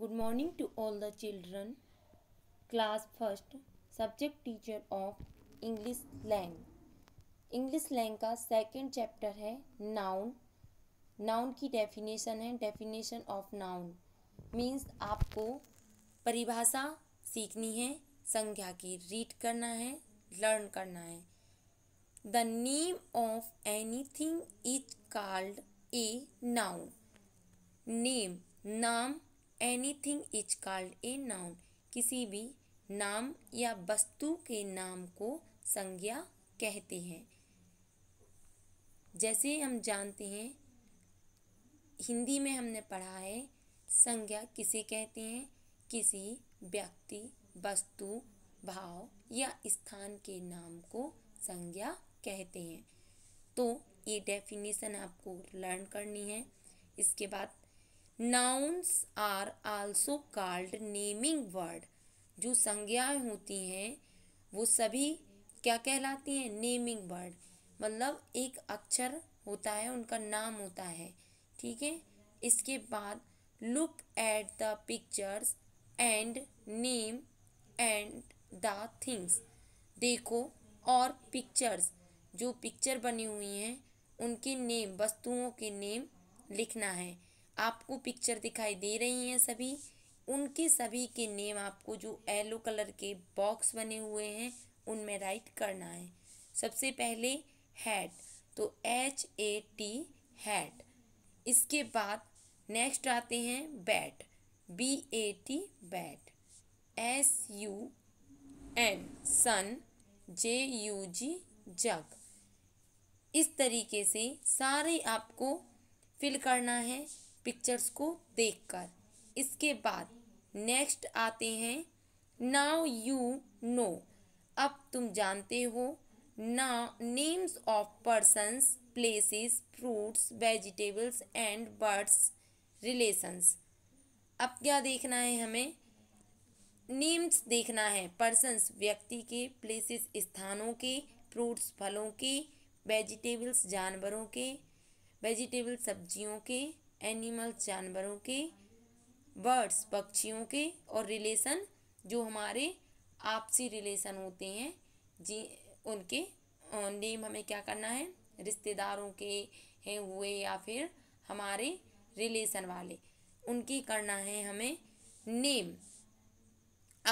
Good morning to all the children class first subject teacher of English lang English Lang का second chapter है noun noun की definition है definition of noun means आपको परिभाषा सीखनी है संज्ञा की रीड करना है लर्न करना है the name of anything is called a noun name नाम anything is called a noun किसी भी नाम या वस्तु के नाम को संज्ञा कहते हैं जैसे हम जानते हैं हिंदी में हमने पढ़ा है संज्ञा किसे कहते हैं किसी व्यक्ति वस्तु भाव या स्थान के नाम को संज्ञा कहते हैं तो ये डेफिनेशन आपको लर्न करनी है इसके बाद nouns are also called naming word जो संज्ञाएं होती हैं वो सभी क्या कहलाती हैं नेमिंग वर्ड मतलब एक अक्षर होता है उनका नाम होता है ठीक है इसके बाद look at the pictures and name and the things देखो और पिक्चर्स जो पिक्चर बनी हुई हैं उनके नेम वस्तुओं के नेम लिखना है आपको पिक्चर दिखाई दे रही हैं सभी उनके सभी के नेम आपको जो येलो कलर के बॉक्स बने हुए हैं उनमें राइट करना है सबसे पहले हैट तो एच ए टी हैट इसके बाद नेक्स्ट आते हैं bat B A T bat S U N sun J U G jug इस तरीके से सारे आपको फिल करना है पिक्चर्स को देखकर इसके बाद नेक्स्ट आते हैं नाउ यू नो अब तुम जानते हो ना names of persons places fruits vegetables and birds relations अब क्या देखना है हमें नेम्स देखना है पर्सनस व्यक्ति के प्लेसेस स्थानों के फ्रूट्स फलों के वेजिटेबल्स जानवरों के वेजिटेबल सब्जियों के एनिमल्स जानवरों के बर्ड्स पक्षियों के और रिलेशन जो हमारे आपसी रिलेशन होते हैं जी उनके नेम हमें क्या करना है रिश्तेदारों के हैं हुए या फिर हमारे रिलेशन वाले उनकी करना है हमें नेम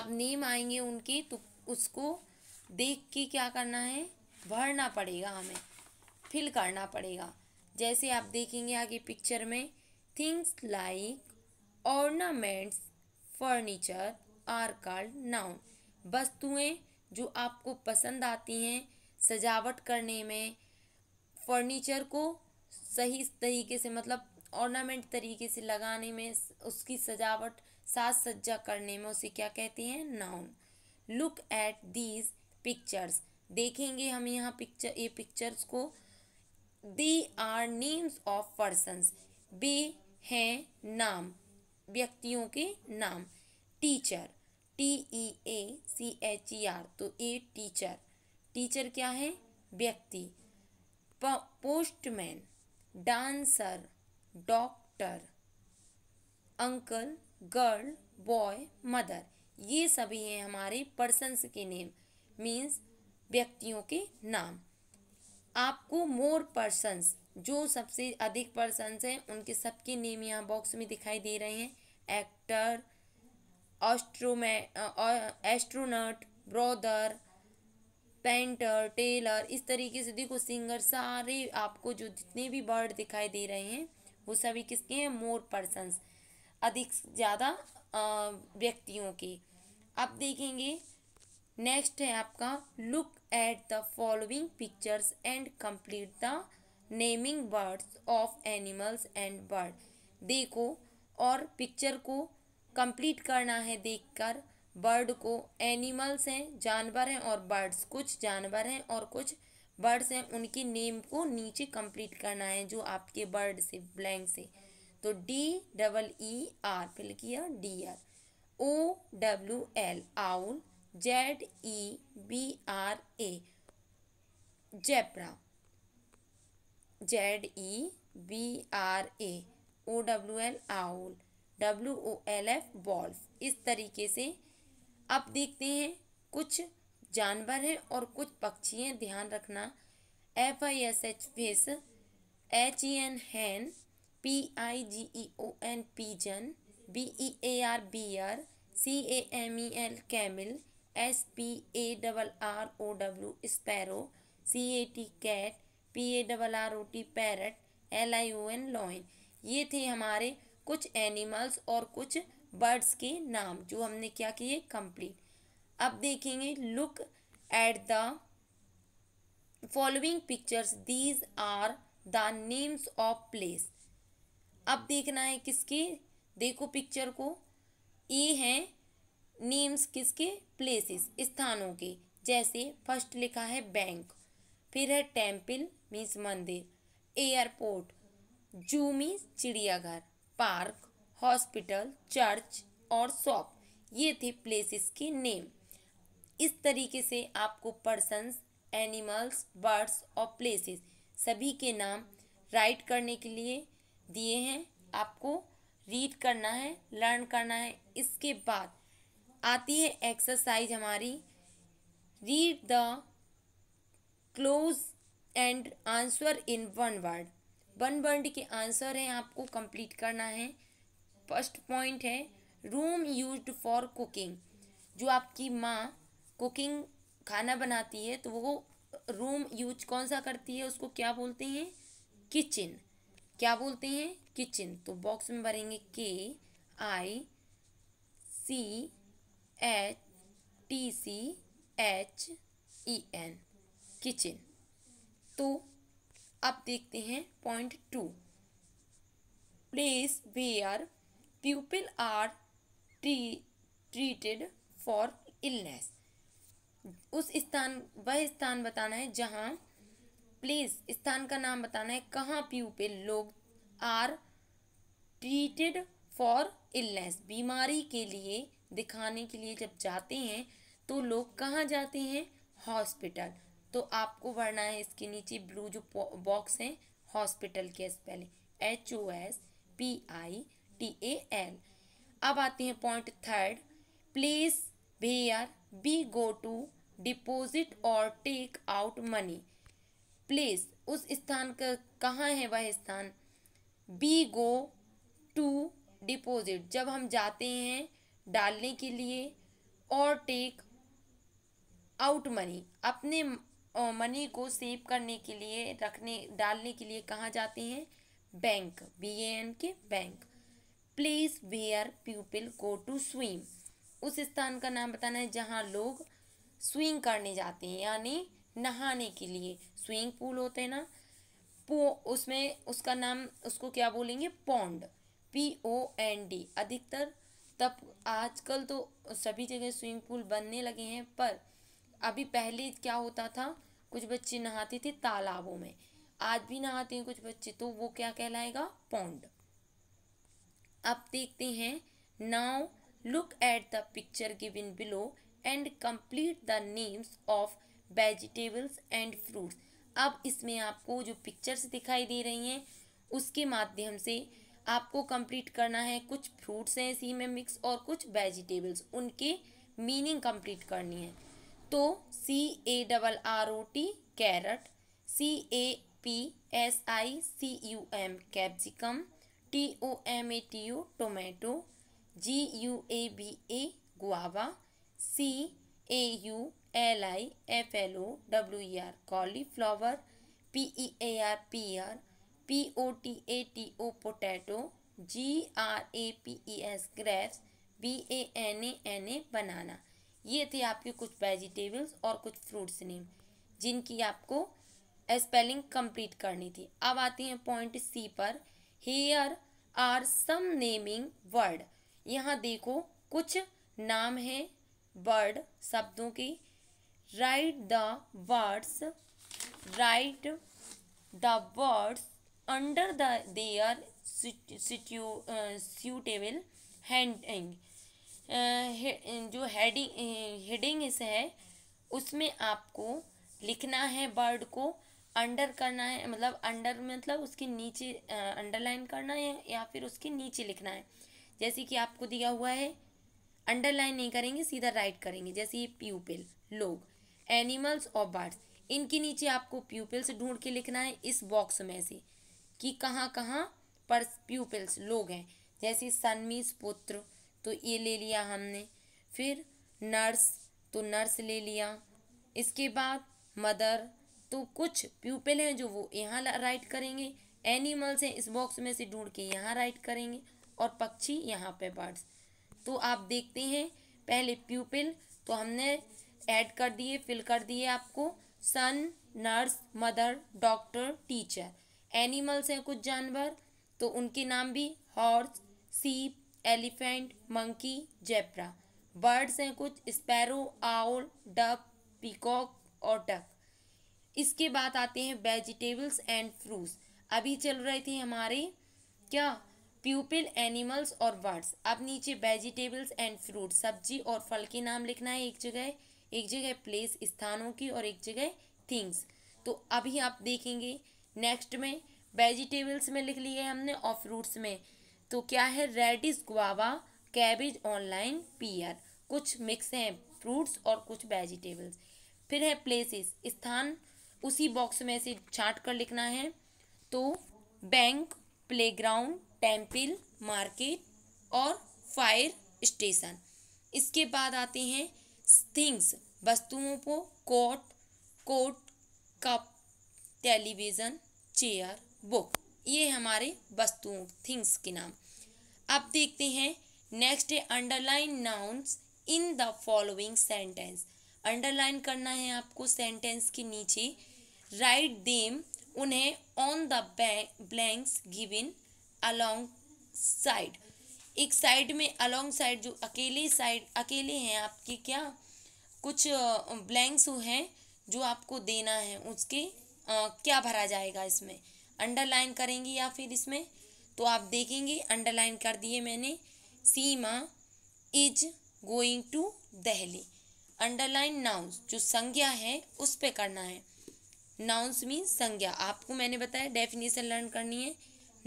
अब नेम आएंगे उनके तो उसको देख के क्या करना है भरना पड़ेगा हमें फिल करना पड़ेगा जैसे आप देखेंगे आगे पिक्चर में Things like ornaments, furniture are called noun. वस्तुएँ जो आपको पसंद आती हैं सजावट करने में फर्नीचर को सही तरीके से मतलब ऑर्नामेंट तरीके से लगाने में उसकी सजावट साज सज्जा करने में उसे क्या कहते हैं noun look at these pictures देखेंगे हम यहाँ पिक्चर ये पिक्चर्स को the are names of persons बी हैं नाम व्यक्तियों के नाम teacher T E A C H E R तो ए टीचर टीचर क्या है व्यक्ति postman dancer doctor uncle girl boy mother ये सभी हैं हमारे पर्सनस के नेम मीन्स व्यक्तियों के नाम आपको मोर पर्सनस जो सबसे अधिक पर्सनस हैं उनके सबके नेम यहाँ बॉक्स में दिखाई दे रहे हैं एक्टर ऑस्ट्रोमै एस्ट्रोनट ब्रॉदर पेंटर टेलर इस तरीके से देखो सिंगर सारे आपको जो जितने भी बर्ड दिखाई दे रहे हैं वो सभी किसके हैं मोर पर्सनस अधिक ज़्यादा व्यक्तियों के अब देखेंगे नेक्स्ट है आपका look at the following pictures and complete the naming birds of animals and bird देखो और पिक्चर को कंप्लीट करना है देखकर बर्ड को एनिमल्स हैं जानवर हैं और बर्ड्स कुछ जानवर हैं और कुछ बर्ड्स हैं उनके नेम को नीचे कंप्लीट करना है जो आपके बर्ड से ब्लैंक से तो D double E R fill किया D R O W L owl Z E B R A zebra Z E B R A O W L owl W O L F wolf इस तरीके से अब देखते हैं कुछ जानवर हैं और कुछ पक्षी हैं ध्यान रखना F I S H fish H E N hen P I G E O N pigeon B E A R bear C A M E L camel S P A double R O W sparrow C A T cat P A double R O T parrot L I O N lion ये थे हमारे कुछ animals और कुछ birds के नाम जो हमने क्या किए कंप्लीट अब देखेंगे look at the following pictures these are the names of place अब देखना है किसके देखो पिक्चर को ये हैं नेम्स किसके प्लेसेस स्थानों के जैसे फर्स्ट लिखा है बैंक फिर है टेम्पल मीन्स मंदिर एयरपोर्ट जू मीन्स चिड़ियाघर पार्क हॉस्पिटल चर्च और शॉप ये थे प्लेसेस के नेम इस तरीके से आपको पर्सनस एनिमल्स बर्ड्स और प्लेसेस सभी के नाम राइट करने के लिए दिए हैं आपको रीड करना है लर्न करना है इसके बाद आती है एक्सरसाइज हमारी read the cloze and answer in one word one word के आंसर है आपको कंप्लीट करना है फर्स्ट पॉइंट है रूम यूज फॉर कुकिंग जो आपकी माँ कुकिंग खाना बनाती है तो वो रूम यूज कौन सा करती है उसको क्या बोलते हैं किचन क्या बोलते हैं किचन तो बॉक्स में भरेंगे K I C H T C H E N kitchen तो अब देखते हैं point two place where people are tree treated for illness उस स्थान वह स्थान बताना है जहाँ प्लेस स्थान का नाम बताना है कहाँ पीपल लोग आर ट्रीटेड फॉर इलनेस बीमारी के लिए दिखाने के लिए जब जाते हैं तो लोग कहाँ जाते हैं हॉस्पिटल तो आपको भरना है इसके नीचे ब्लू जो बॉक्स हैं हॉस्पिटल के spelling H O S P I T A L अब आते हैं point third please where we go to deposit और टेक आउट मनी प्लेस उस स्थान का कहाँ है वह स्थान बी गो टू डिपोजिट जब हम जाते हैं डालने के लिए और टेक आउट मनी अपने मनी को सेव करने के लिए रखने डालने के लिए कहाँ जाते हैं bank B A N K bank place where people go to swim उस स्थान का नाम बताना है जहाँ लोग स्विंग करने जाते हैं यानी नहाने के लिए स्विंग पूल होते हैं ना पो उसमें उसका नाम उसको क्या बोलेंगे pond P O N D अधिकतर तब आजकल तो सभी जगह स्विमिंग पूल बनने लगे हैं पर अभी पहले क्या होता था कुछ बच्चे नहाते थे तालाबों में आज भी नहाते हैं कुछ बच्चे तो वो क्या कहलाएगा पौंड अब देखते हैं now look at the picture given below and complete the names of vegetables and fruits अब इसमें आपको जो पिक्चर्स दिखाई दे रही हैं उसके माध्यम से आपको कंप्लीट करना है कुछ फ्रूट्स हैं इसी में मिक्स और कुछ वेजिटेबल्स उनके मीनिंग कंप्लीट करनी है तो C A double R O T carrot C A P S I C U M capsicum T O M A T O tomato G U A V A guava C A U L I F L O W E R cauliflower P E A R pear P O T A T O potato G R A P E S grapes B A N A N A banana ये थे आपके कुछ vegetables और कुछ fruits name जिनकी आपको spelling complete करनी थी अब आते हैं पॉइंट सी पर here are some naming word यहाँ देखो कुछ नाम हैं वर्ड शब्दों के write the words write the words under the their suitable heading जो हेडिंग हेडिंग इस है उसमें आपको लिखना है वर्ड को अंडर करना है मतलब अंडर मतलब उसके नीचे अंडरलाइन करना है या फिर उसके नीचे लिखना है जैसे कि आपको दिया हुआ है अंडरलाइन नहीं करेंगे सीधा राइट करेंगे जैसे ये प्यूपिल लोग एनिमल्स और बर्ड्स इनके नीचे आपको प्यूपिल्स ढूंढ के लिखना है इस बॉक्स में से कि कहाँ कहाँ पर प्यूपिल्स लोग हैं जैसे सनमीस पुत्र तो ये ले लिया हमने फिर नर्स तो नर्स ले लिया इसके बाद मदर तो कुछ प्यूपल हैं जो वो यहाँ राइट करेंगे एनिमल्स हैं इस बॉक्स में से ढूंढ के यहाँ राइट करेंगे और पक्षी यहाँ पे बर्ड्स तो आप देखते हैं पहले प्यूपल तो हमने ऐड कर दिए फिल कर दिए आपको son nurse mother doctor teacher animals हैं कुछ जानवर तो उनके नाम भी हॉर्स सीप एलिफेंट मंकी जेब्रा बर्ड्स हैं कुछ स्पैरो आउल डक पीकॉक और डक इसके बाद आते हैं वेजिटेबल्स एंड फ्रूट्स अभी चल रहे थे हमारे क्या प्यूपिल एनिमल्स और बर्ड्स अब नीचे वेजिटेबल्स एंड फ्रूट सब्जी और फल के नाम लिखना है एक जगह एक जगह प्लेस स्थानों की और एक जगह थिंग्स तो अभी आप देखेंगे नेक्स्ट में वेजिटेबल्स में लिख लिए हमने और फ्रूट्स में तो क्या है रेडिस गुआवा कैबेज ऑनलाइन पियर कुछ मिक्स हैं फ्रूट्स और कुछ वेजिटेबल्स फिर है प्लेसेस स्थान उसी बॉक्स में से छाट कर लिखना है तो बैंक प्लेग्राउंड टेम्पल मार्केट और फायर स्टेशन इसके बाद आते हैं थिंग्स वस्तुओं को coat coat cup television chair book ये हमारे वस्तुओं थिंग्स के नाम अब देखते हैं नेक्स्ट है underline nouns in the following sentence underline करना है आपको सेंटेंस के नीचे राइट देम उन्हें on the blanks given along side एक साइड में अलोंग साइड जो अकेले साइड अकेले हैं आपके क्या कुछ ब्लैंक्स हैं जो आपको देना है उसके आ, क्या भरा जाएगा इसमें अंडरलाइन करेंगी या फिर इसमें तो आप देखेंगे अंडरलाइन कर दिए मैंने Seema is going to Delhi underline nouns जो संज्ञा है उस पर करना है नाउंस मीन संज्ञा आपको मैंने बताया डेफिनेशन लर्न करनी है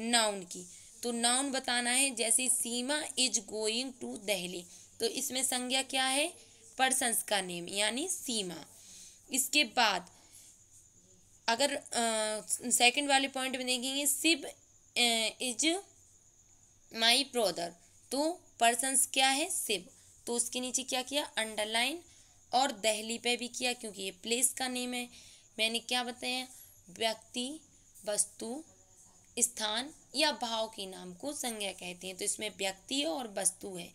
नाउन की तो नाउन बताना है जैसे सीमा इज गोइंग टू दहली तो इसमें संज्ञा क्या है पर्सन्स का नेम यानी सीमा इसके बाद अगर सेकंड वाले पॉइंट में देखेंगे शिव इज माई ब्रदर तो पर्सनस क्या है शिव तो उसके नीचे क्या किया अंडरलाइन और दहली पे भी किया क्योंकि ये प्लेस का नेम है मैंने क्या बताया व्यक्ति वस्तु स्थान या भाव के नाम को संज्ञा कहते हैं तो इसमें व्यक्ति और वस्तु है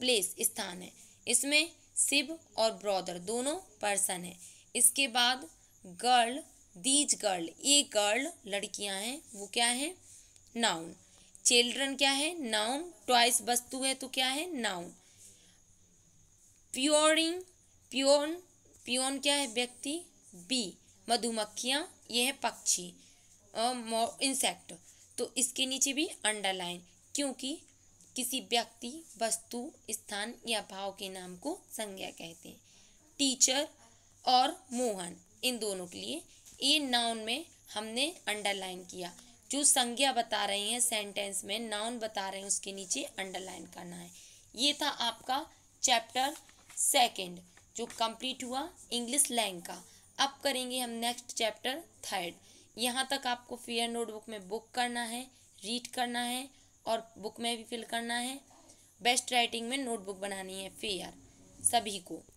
प्लेस स्थान है इसमें शिव और ब्रॉदर दोनों पर्सन है इसके बाद गर्ल दीज गर्ल ये गर्ल लड़कियां हैं वो क्या है नाउन चिल्ड्रन क्या है नाउन ट्वाइस वस्तु है तो क्या है नाउन प्योरिंग प्योन प्योन क्या है व्यक्ति बी मधुमक्खियां ये है पक्षी इंसेक्ट तो इसके नीचे भी अंडरलाइन क्योंकि किसी व्यक्ति वस्तु स्थान या भाव के नाम को संज्ञा कहते हैं टीचर और मोहन इन दोनों के लिए इन नाउन में हमने अंडरलाइन किया जो संज्ञा बता रही हैं सेंटेंस में नाउन बता रहे हैं उसके नीचे अंडरलाइन करना है ये था आपका चैप्टर सेकंड जो कंप्लीट हुआ इंग्लिश लैंग का अब करेंगे हम नेक्स्ट चैप्टर थर्ड यहाँ तक आपको फेयर नोटबुक में बुक करना है रीड करना है और बुक में भी फिल करना है बेस्ट राइटिंग में नोटबुक बनानी है फेयर सभी को